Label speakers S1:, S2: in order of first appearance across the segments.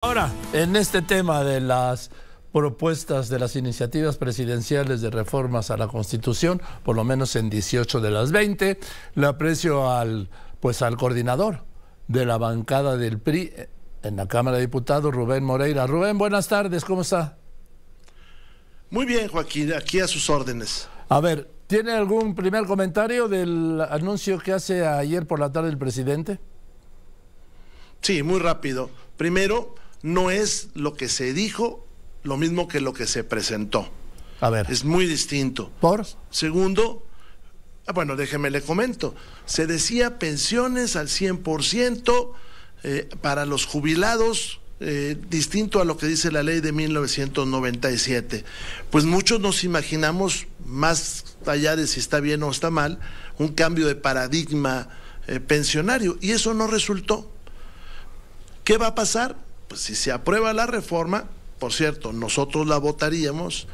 S1: Ahora, en este tema de las propuestas de las iniciativas presidenciales de reformas a la Constitución, por lo menos en 18 de las 20, le aprecio al pues al coordinador de la bancada del PRI en la Cámara de Diputados, Rubén Moreira. Rubén, buenas tardes, ¿cómo está?
S2: Muy bien, Joaquín, aquí a sus órdenes.
S1: A ver, ¿tiene algún primer comentario del anuncio que hace ayer por la tarde el presidente?
S2: Sí, muy rápido. Primero, no es lo que se dijo lo mismo que lo que se presentó. A ver. Es muy distinto. ¿Por? Segundo, ah, bueno, déjeme le comento. Se decía pensiones al 100% eh, para los jubilados, eh, distinto a lo que dice la ley de 1997. Pues muchos nos imaginamos, más allá de si está bien o está mal, un cambio de paradigma eh, pensionario. Y eso no resultó. ¿Qué va a pasar? pues si se aprueba la reforma, por cierto, nosotros la votaríamos,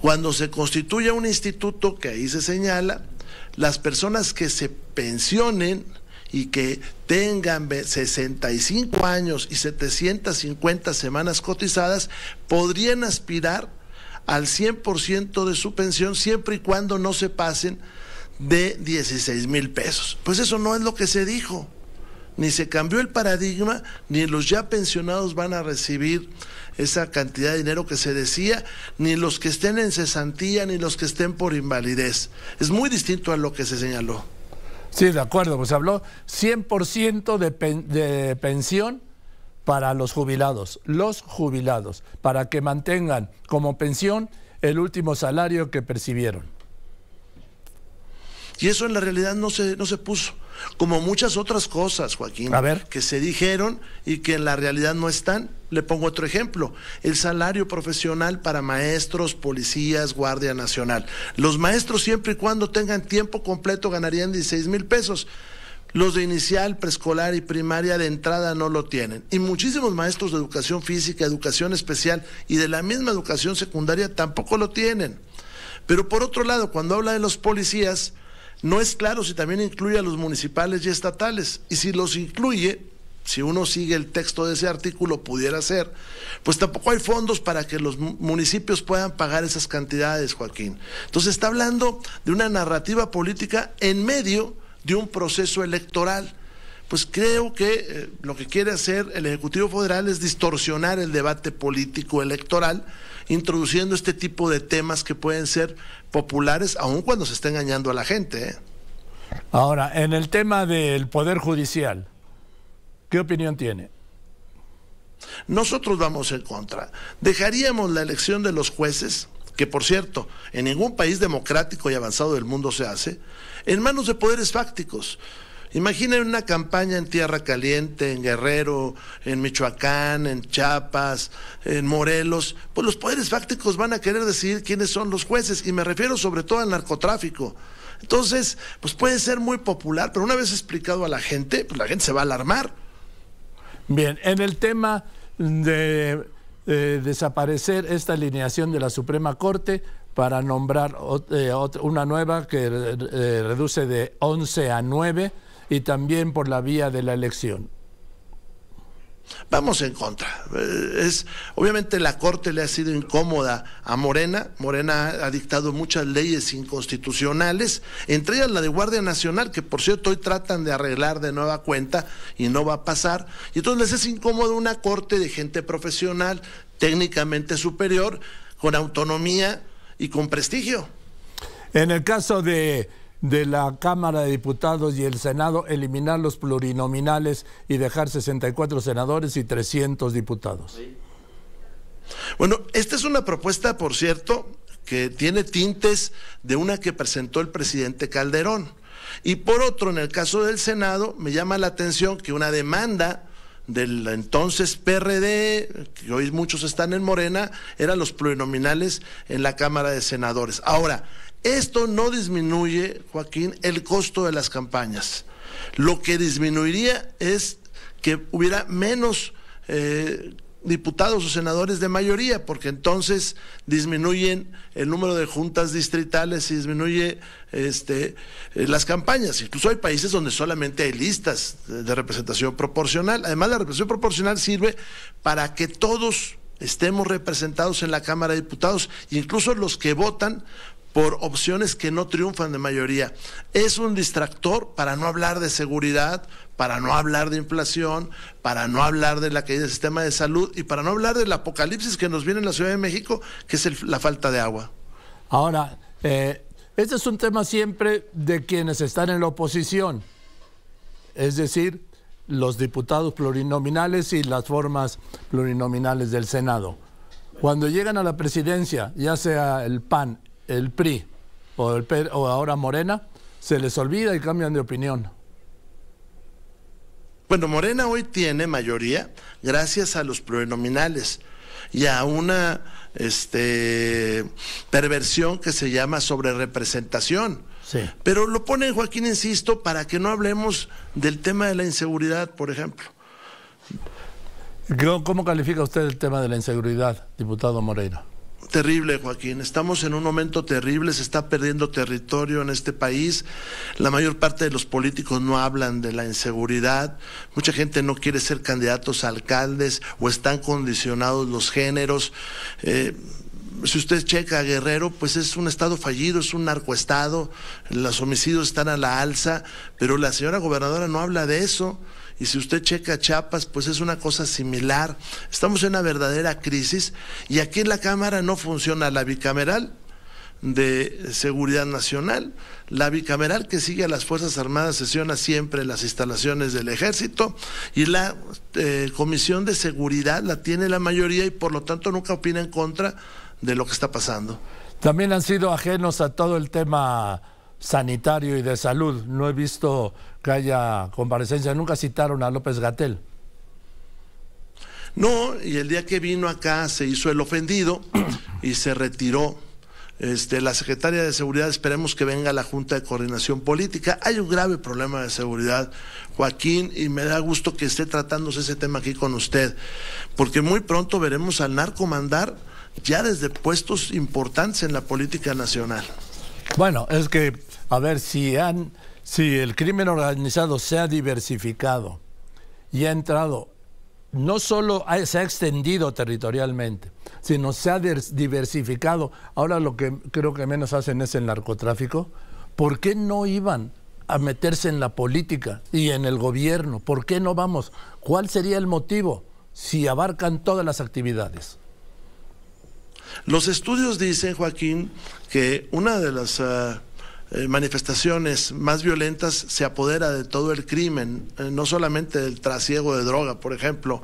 S2: cuando se constituya un instituto que ahí se señala, las personas que se pensionen y que tengan 65 años y 750 semanas cotizadas, podrían aspirar al 100% de su pensión siempre y cuando no se pasen de 16 mil pesos. Pues eso no es lo que se dijo ni se cambió el paradigma, ni los ya pensionados van a recibir esa cantidad de dinero que se decía, ni los que estén en cesantía, ni los que estén por invalidez. Es muy distinto a lo que se señaló. Sí, de acuerdo,
S1: pues habló 100% de, de pensión para los jubilados, los jubilados, para que mantengan como pensión el último salario
S2: que percibieron. Y eso en la realidad no se, no se puso. Como muchas otras cosas, Joaquín, que se dijeron y que en la realidad no están. Le pongo otro ejemplo, el salario profesional para maestros, policías, Guardia Nacional. Los maestros siempre y cuando tengan tiempo completo ganarían 16 mil pesos. Los de inicial, preescolar y primaria de entrada no lo tienen. Y muchísimos maestros de educación física, educación especial y de la misma educación secundaria tampoco lo tienen. Pero por otro lado, cuando habla de los policías, no es claro si también incluye a los municipales y estatales. Y si los incluye, si uno sigue el texto de ese artículo, pudiera ser, pues tampoco hay fondos para que los municipios puedan pagar esas cantidades, Joaquín. Entonces está hablando de una narrativa política en medio de un proceso electoral pues creo que eh, lo que quiere hacer el Ejecutivo Federal es distorsionar el debate político electoral, introduciendo este tipo de temas que pueden ser populares, aun cuando se está engañando a la gente. ¿eh?
S1: Ahora, en el tema
S2: del Poder Judicial, ¿qué opinión tiene? Nosotros vamos en contra. Dejaríamos la elección de los jueces, que por cierto, en ningún país democrático y avanzado del mundo se hace, en manos de poderes fácticos. Imaginen una campaña en Tierra Caliente, en Guerrero, en Michoacán, en Chiapas, en Morelos. Pues los poderes fácticos van a querer decidir quiénes son los jueces, y me refiero sobre todo al narcotráfico. Entonces, pues puede ser muy popular, pero una vez explicado a la gente, pues la gente se va a alarmar. Bien, en el tema
S1: de eh, desaparecer esta alineación de la Suprema Corte para nombrar eh, una nueva que eh, reduce de 11 a 9 y también por la vía de la elección.
S2: Vamos en contra. Eh, es, obviamente la Corte le ha sido incómoda a Morena. Morena ha dictado muchas leyes inconstitucionales, entre ellas la de Guardia Nacional, que por cierto hoy tratan de arreglar de nueva cuenta y no va a pasar. Y entonces les es incómodo una Corte de gente profesional, técnicamente superior, con autonomía y con prestigio.
S1: En el caso de de la Cámara de Diputados y el Senado eliminar los plurinominales y dejar 64 senadores y 300 diputados.
S2: Bueno, esta es una propuesta, por cierto, que tiene tintes de una que presentó el presidente Calderón. Y por otro, en el caso del Senado, me llama la atención que una demanda del entonces PRD, que hoy muchos están en Morena, eran los plurinominales en la Cámara de Senadores. Ahora, esto no disminuye, Joaquín, el costo de las campañas. Lo que disminuiría es que hubiera menos eh, diputados o senadores de mayoría, porque entonces disminuyen el número de juntas distritales y disminuye este, eh, las campañas. Incluso hay países donde solamente hay listas de representación proporcional. Además, la representación proporcional sirve para que todos estemos representados en la Cámara de Diputados, incluso los que votan por opciones que no triunfan de mayoría. Es un distractor para no hablar de seguridad, para no hablar de inflación, para no hablar de la caída del sistema de salud y para no hablar del apocalipsis que nos viene en la Ciudad de México, que es la falta de agua.
S1: Ahora, eh, este es un tema siempre de quienes están en la oposición, es decir, los diputados plurinominales y las formas plurinominales del Senado. Cuando llegan a la presidencia, ya sea el PAN, el PRI o, el, e ahora Morena se les olvida y cambian de opinión.
S2: Bueno, Morena hoy tiene mayoría gracias a los plurinominales y a una este, perversión que se llama sobrerepresentación. Sí. Pero lo pone Joaquín, insisto, para que no hablemos del tema de la inseguridad, por ejemplo. ¿Cómo califica
S1: usted el tema de la inseguridad, diputado Morena?
S2: Terrible, Joaquín. Estamos en un momento terrible, se está perdiendo territorio en este país. La mayor parte de los políticos no hablan de la inseguridad. Mucha gente no quiere ser candidatos a alcaldes o están condicionados los géneros. Eh, si usted checa a Guerrero, pues es un estado fallido, es un narcoestado, los homicidios están a la alza, pero la señora gobernadora no habla de eso. Y si usted checa Chiapas, pues es una cosa similar. Estamos en una verdadera crisis y aquí en la Cámara no funciona la bicameral de Seguridad Nacional. La bicameral que sigue a las Fuerzas Armadas sesiona siempre las instalaciones del ejército y la eh, Comisión de Seguridad la tiene la mayoría y por lo tanto nunca opina en contra de lo que está pasando. También han sido
S1: ajenos a todo el tema sanitario y de salud. No he visto haya comparecencia. Nunca citaron a López Gatel.
S2: No, y el día que vino acá se hizo el ofendido y se retiró. Este, la secretaria de Seguridad, esperemos que venga la Junta de Coordinación Política. Hay un grave problema de seguridad, Joaquín, y me da gusto que esté tratándose ese tema aquí con usted, porque muy pronto veremos al narcomandar ya desde puestos importantes en la política nacional.
S1: Bueno, es que, a ver, si han Sí, el crimen organizado se ha diversificado y ha entrado, no solo se ha extendido territorialmente, sino se ha diversificado. Ahora lo que creo que menos hacen es el narcotráfico. ¿Por qué no iban a meterse en la política y en el gobierno? ¿Por qué no vamos? ¿Cuál sería el motivo si abarcan
S2: todas las actividades? Los estudios dicen, Joaquín, que una de las... Ah, eh, manifestaciones más violentas se apodera de todo el crimen, eh, no solamente del trasiego de droga, por ejemplo.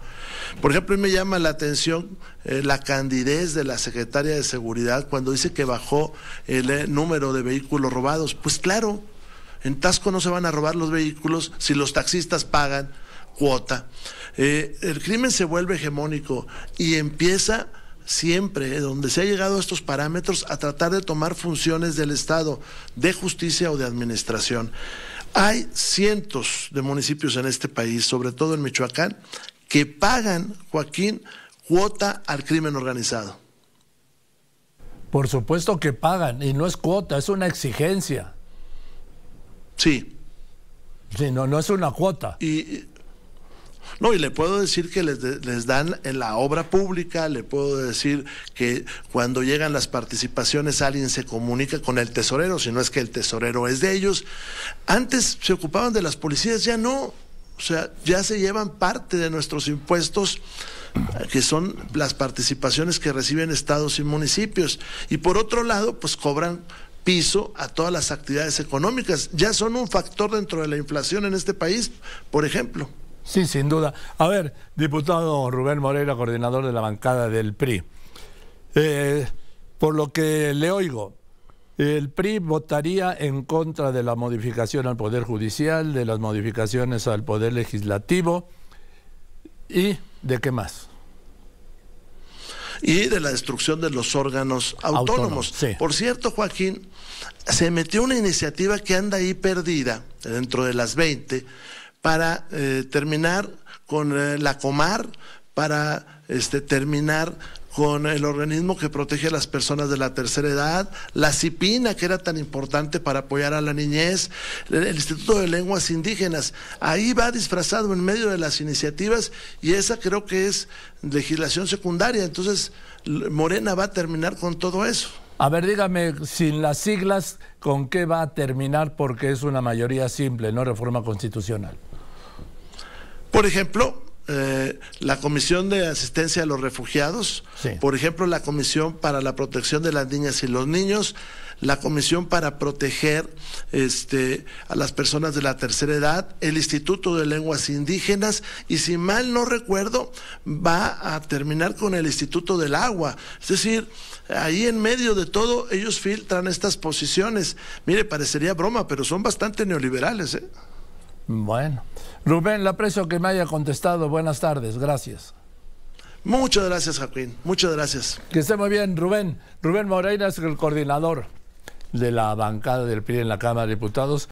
S2: Por ejemplo, me llama la atención eh, la candidez de la secretaria de Seguridad cuando dice que bajó el número de vehículos robados. Pues claro, en Tasco no se van a robar los vehículos si los taxistas pagan cuota. el crimen se vuelve hegemónico y empieza siempre, eh, donde se ha llegado a estos parámetros, a tratar de tomar funciones del Estado, de justicia o de administración. Hay cientos de municipios en este país, sobre todo en Michoacán, que pagan, Joaquín, cuota al crimen organizado.
S1: Por supuesto que pagan, y no es cuota, es una exigencia.
S2: Sí. Sí, no, no es una cuota. Y no, y le puedo decir que les, dan en la obra pública, le puedo decir que cuando llegan las participaciones alguien se comunica con el tesorero, si no es que el tesorero es de ellos. Antes se ocupaban de las policías, ya no. O sea, ya se llevan parte de nuestros impuestos que son las participaciones que reciben estados y municipios. Y por otro lado, pues cobran piso a todas las actividades económicas. Ya son un factor dentro de la inflación en este país, por ejemplo.
S1: Sí, sin duda. A ver, diputado Rubén Moreira, coordinador de la bancada del PRI. Eh, por lo que le oigo, el PRI votaría en contra de la modificación al Poder Judicial, de las modificaciones al Poder Legislativo y de qué más
S2: y de la destrucción de los órganos autónomos. Por cierto, Joaquín, se metió una iniciativa que anda ahí perdida, dentro de las 20, para eh, terminar con eh, la Comar, para este, terminar con el organismo que protege a las personas de la tercera edad, la CIPINA, que era tan importante para apoyar a la niñez, el Instituto de Lenguas Indígenas. Ahí va disfrazado en medio de las iniciativas y esa creo que es legislación secundaria. Entonces, Morena va a terminar con todo eso. A ver, dígame,
S1: sin las siglas, ¿con qué va a terminar? Porque es una mayoría simple, no reforma constitucional.
S2: Por ejemplo, eh, la Comisión de Asistencia a los Refugiados, por ejemplo, la Comisión para la Protección de las Niñas y los Niños, la Comisión para Proteger este, a las Personas de la Tercera Edad, el Instituto de Lenguas Indígenas y si mal no recuerdo, va a terminar con el Instituto del Agua. Es decir, ahí en medio de todo ellos filtran estas posiciones. Mire, parecería broma, pero son bastante neoliberales. ¿eh?
S1: Bueno. Rubén, le aprecio que me haya contestado. Buenas tardes, gracias. Muchas gracias, Joaquín. Muchas gracias. Que esté muy bien, Rubén. Rubén Moreira es el coordinador de la bancada del PRI en la Cámara de Diputados.